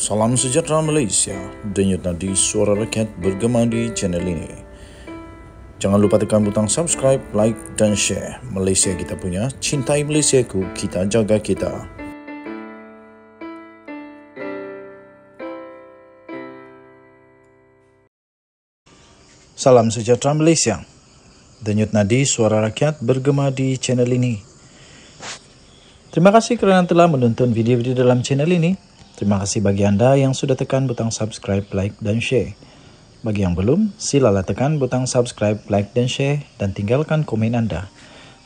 Salam sejahtera Malaysia. Denyut nadi suara rakyat bergema di channel ini. Jangan lupa tekan butang subscribe, like dan share. Malaysia kita punya, cintai Malaysia ku, kita jaga kita. Salam sejahtera Malaysia. Denyut nadi suara rakyat bergema di channel ini. Terima kasih kerana telah menonton video-video dalam channel ini. Terima kasih bagi anda yang sudah tekan butang subscribe, like dan share. Bagi yang belum, silalah tekan butang subscribe, like dan share dan tinggalkan komen anda.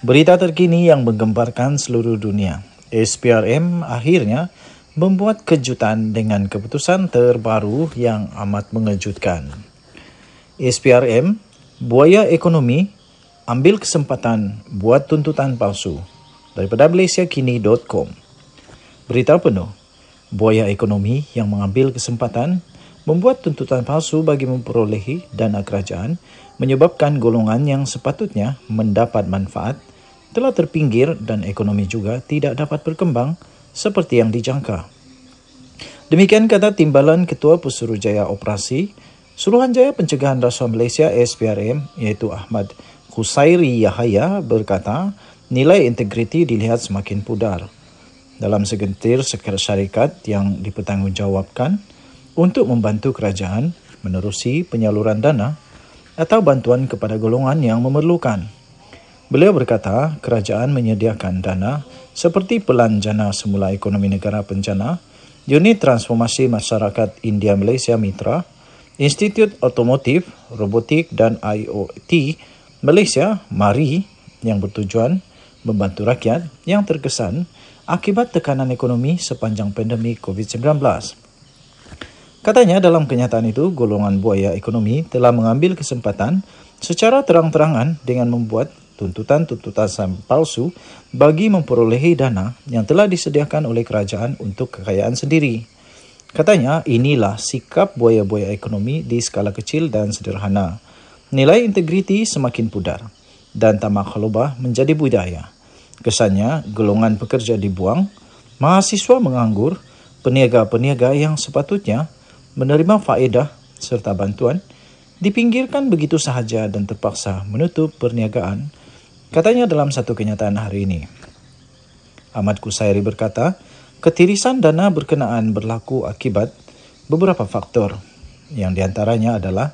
Berita terkini yang menggemparkan seluruh dunia. SPRM akhirnya membuat kejutan dengan keputusan terbaru yang amat mengejutkan. SPRM, buaya ekonomi, ambil kesempatan buat tuntutan palsu. Daripada MalaysiaKini.com Berita penuh buaya ekonomi yang mengambil kesempatan membuat tuntutan palsu bagi memperolehi dana kerajaan menyebabkan golongan yang sepatutnya mendapat manfaat telah terpinggir dan ekonomi juga tidak dapat berkembang seperti yang dijangka. Demikian kata timbalan Ketua Pesuruhjaya Operasi Suruhanjaya Pencegahan Rasuah Malaysia SPRM iaitu Ahmad Khusairi Yahaya berkata nilai integriti dilihat semakin pudar dalam segentir sekara syarikat yang dipertanggungjawabkan untuk membantu kerajaan menerusi penyaluran dana atau bantuan kepada golongan yang memerlukan. Beliau berkata, kerajaan menyediakan dana seperti Pelan Jana Semula Ekonomi Negara Penjana, Unit Transformasi Masyarakat India Malaysia Mitra, Institut Otomotif, Robotik dan IoT Malaysia Mari yang bertujuan membantu rakyat yang terkesan akibat tekanan ekonomi sepanjang pandemi COVID-19. Katanya dalam kenyataan itu, golongan buaya ekonomi telah mengambil kesempatan secara terang-terangan dengan membuat tuntutan-tuntutan palsu bagi memperolehi dana yang telah disediakan oleh kerajaan untuk kekayaan sendiri. Katanya inilah sikap buaya-buaya ekonomi di skala kecil dan sederhana. Nilai integriti semakin pudar dan tamak khalubah menjadi budaya. Kesannya, golongan pekerja dibuang, mahasiswa menganggur, peniaga-peniaga yang sepatutnya menerima faedah serta bantuan dipinggirkan begitu sahaja dan terpaksa menutup perniagaan, katanya dalam satu kenyataan hari ini. Ahmad Kusairi berkata, ketirisan dana berkenaan berlaku akibat beberapa faktor, yang diantaranya adalah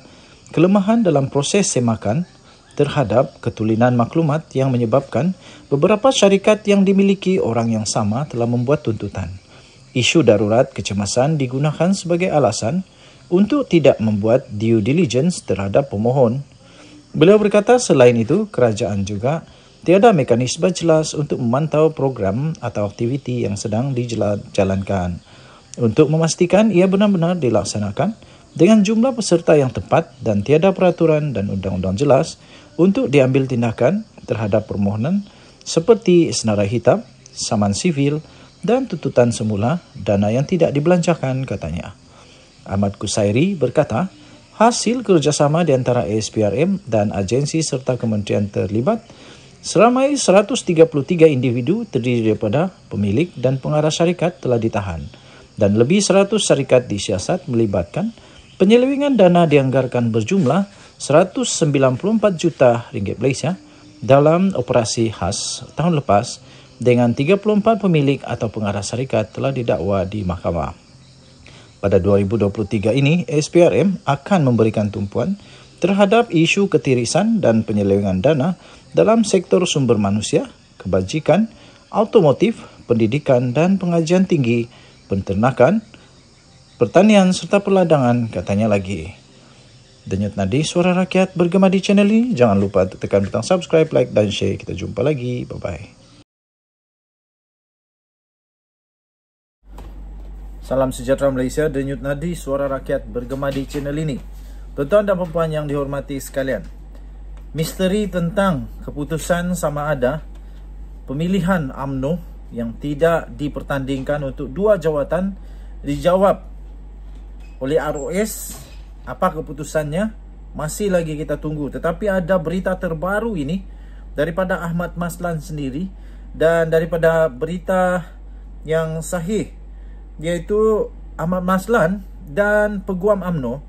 kelemahan dalam proses semakan, terhadap ketulinan maklumat yang menyebabkan beberapa syarikat yang dimiliki orang yang sama telah membuat tuntutan. Isu darurat kecemasan digunakan sebagai alasan untuk tidak membuat due diligence terhadap pemohon. Beliau berkata selain itu, kerajaan juga tiada mekanisme jelas untuk memantau program atau aktiviti yang sedang dijalankan. Untuk memastikan ia benar-benar dilaksanakan, dengan jumlah peserta yang tepat dan tiada peraturan dan undang-undang jelas untuk diambil tindakan terhadap permohonan seperti senarai hitam, saman sivil dan tuntutan semula dana yang tidak dibelanjakan katanya. Ahmad Kusairi berkata, hasil kerjasama di antara ASPRM dan agensi serta kementerian terlibat seramai 133 individu terdiri daripada pemilik dan pengarah syarikat telah ditahan dan lebih 100 syarikat disiasat melibatkan Penyelewengan dana dianggarkan berjumlah 194 juta ringgit Malaysia dalam operasi khas tahun lepas dengan 34 pemilik atau pengarah syarikat telah didakwa di mahkamah. Pada 2023 ini, SPRM akan memberikan tumpuan terhadap isu ketirisan dan penyelewengan dana dalam sektor sumber manusia, kebajikan, automotif, pendidikan dan pengajian tinggi, penternakan, pertanian serta perladangan katanya lagi. Denyut nadi suara rakyat bergema di channel ini. Jangan lupa tekan butang subscribe, like dan share. Kita jumpa lagi. Bye-bye. Salam sejahtera Malaysia, Denyut Nadi, Suara Rakyat bergema di channel ini. Tuan-tuan dan perempuan yang dihormati sekalian, misteri tentang keputusan sama ada pemilihan AMNO yang tidak dipertandingkan untuk dua jawatan dijawab oleh ROS apa keputusannya masih lagi kita tunggu tetapi ada berita terbaru ini daripada Ahmad Maslan sendiri dan daripada berita yang sahih iaitu Ahmad Maslan dan Peguam AMNO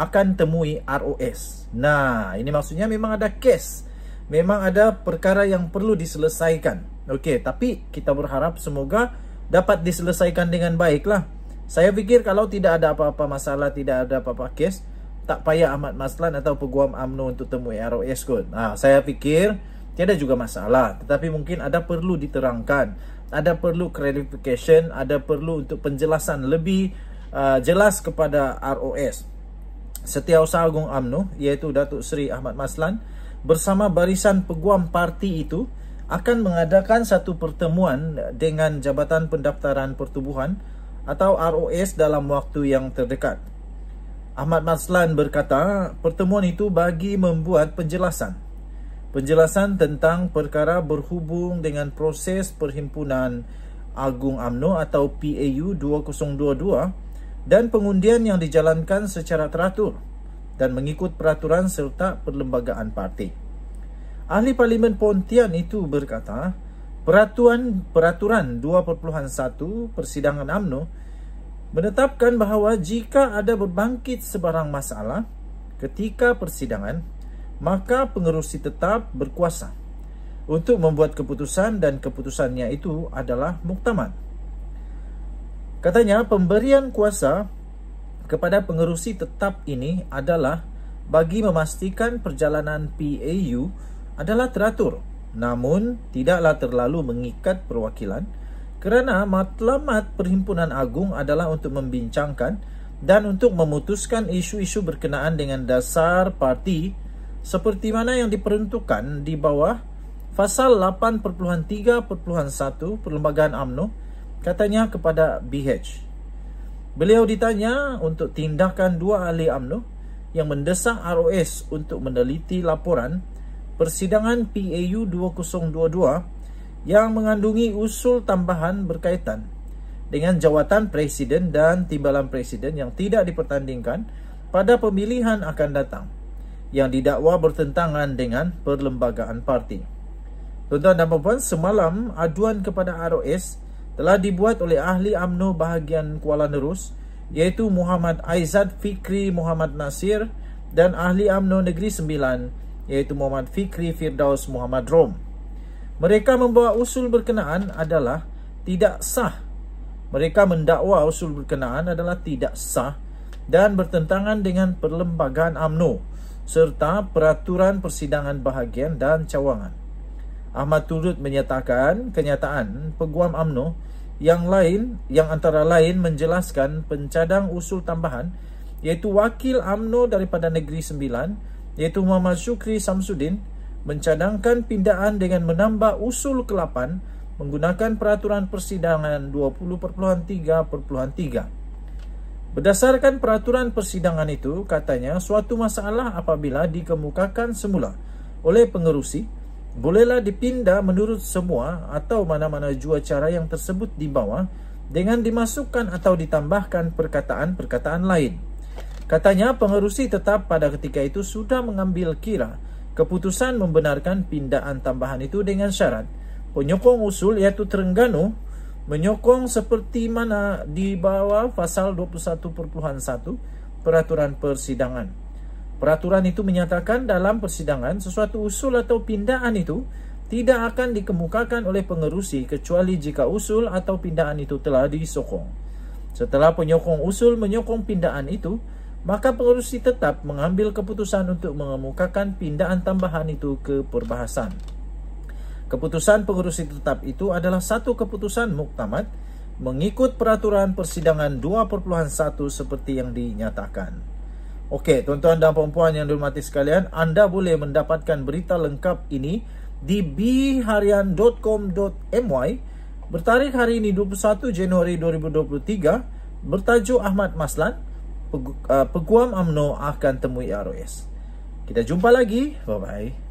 akan temui ROS nah ini maksudnya memang ada kes memang ada perkara yang perlu diselesaikan okey tapi kita berharap semoga dapat diselesaikan dengan baiklah saya fikir kalau tidak ada apa-apa masalah, tidak ada apa-apa kes, tak payah Ahmad Maslan atau Peguam UMNO untuk temui ROS kot. Nah, ha, saya fikir tiada juga masalah, tetapi mungkin ada perlu diterangkan, ada perlu clarification, ada perlu untuk penjelasan lebih uh, jelas kepada ROS. Setiausaha Agung UMNO iaitu Datuk Seri Ahmad Maslan bersama barisan peguam parti itu akan mengadakan satu pertemuan dengan Jabatan Pendaftaran Pertubuhan atau ROS dalam waktu yang terdekat. Ahmad Maslan berkata, pertemuan itu bagi membuat penjelasan. Penjelasan tentang perkara berhubung dengan proses perhimpunan Agung AMNO atau PAU 2022 dan pengundian yang dijalankan secara teratur dan mengikut peraturan serta perlembagaan parti. Ahli Parlimen Pontian itu berkata, Peraturan Peraturan 2.1 Persidangan AMNO menetapkan bahawa jika ada berbangkit sebarang masalah ketika persidangan, maka pengerusi tetap berkuasa untuk membuat keputusan dan keputusannya itu adalah muktamad. Katanya pemberian kuasa kepada pengerusi tetap ini adalah bagi memastikan perjalanan PAU adalah teratur namun tidaklah terlalu mengikat perwakilan kerana matlamat perhimpunan agung adalah untuk membincangkan dan untuk memutuskan isu-isu berkenaan dengan dasar parti seperti mana yang diperuntukkan di bawah pasal 8.3.1 Perlembagaan AMNO katanya kepada BH. Beliau ditanya untuk tindakan dua ahli AMNO yang mendesak ROS untuk meneliti laporan Persidangan PAU 2022 yang mengandungi usul tambahan berkaitan dengan jawatan presiden dan timbalan presiden yang tidak dipertandingkan pada pemilihan akan datang yang didakwa bertentangan dengan perlembagaan parti. Tuan-tuan dan puan-puan, semalam aduan kepada ROS telah dibuat oleh ahli AMNO bahagian Kuala Nerus iaitu Muhammad Aizad Fikri Muhammad Nasir dan ahli AMNO Negeri Sembilan iaitu Muhammad Fikri Firdaus Muhammad Rom. Mereka membawa usul berkenaan adalah tidak sah. Mereka mendakwa usul berkenaan adalah tidak sah dan bertentangan dengan perlembagaan AMNO serta peraturan persidangan bahagian dan cawangan. Ahmad turut menyatakan kenyataan peguam AMNO yang lain yang antara lain menjelaskan pencadang usul tambahan iaitu wakil AMNO daripada Negeri Sembilan iaitu Muhammad Syukri Samsudin mencadangkan pindaan dengan menambah usul ke-8 menggunakan peraturan persidangan 20.3.3. Berdasarkan peraturan persidangan itu, katanya suatu masalah apabila dikemukakan semula oleh pengerusi, bolehlah dipindah menurut semua atau mana-mana jua cara yang tersebut di bawah dengan dimasukkan atau ditambahkan perkataan-perkataan lain. Katanya pengerusi tetap pada ketika itu sudah mengambil kira keputusan membenarkan pindaan tambahan itu dengan syarat penyokong usul iaitu Terengganu menyokong seperti mana di bawah pasal 21.1 peraturan persidangan. Peraturan itu menyatakan dalam persidangan sesuatu usul atau pindaan itu tidak akan dikemukakan oleh pengerusi kecuali jika usul atau pindaan itu telah disokong. Setelah penyokong usul menyokong pindaan itu, maka pengurusi tetap mengambil keputusan untuk mengemukakan pindaan tambahan itu ke perbahasan. Keputusan pengurusi tetap itu adalah satu keputusan muktamad mengikut peraturan persidangan 2.1 seperti yang dinyatakan. Okey, tuan-tuan dan puan-puan yang dihormati sekalian, anda boleh mendapatkan berita lengkap ini di bharian.com.my bertarikh hari ini 21 Januari 2023 bertajuk Ahmad Maslan Uh, peguam Amno akan temui ROS. Kita jumpa lagi. Bye-bye.